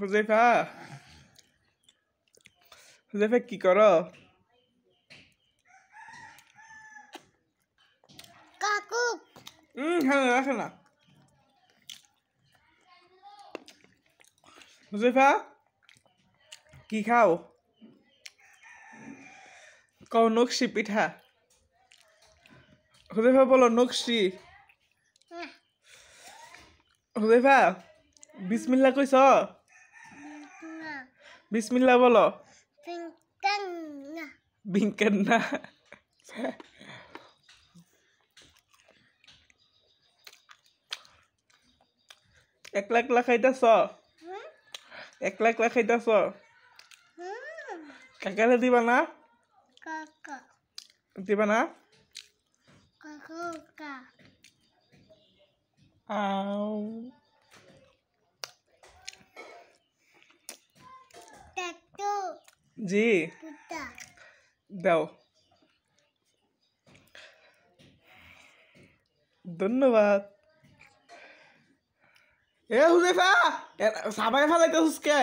হুজেফা হুজেফা কি কর কাকু হুম হ্যাঁ রাখে না হুজেফা কি খাও কও নকশি পিঠা হুজেফা বলো নকশি হুজেফা হ্যাঁ। বিসমিল্লা কইছ Bismillah bolo. Bingkena. Bingkena. Ek lek lek kaita so. Ek lek lek kaita so. Kakak lagi di mana? Kakak. Di mana? Kakak. Aku. জি দাও ধন্যবাদ এ হুজেফা সাবাই ফেলাইতে হুসকে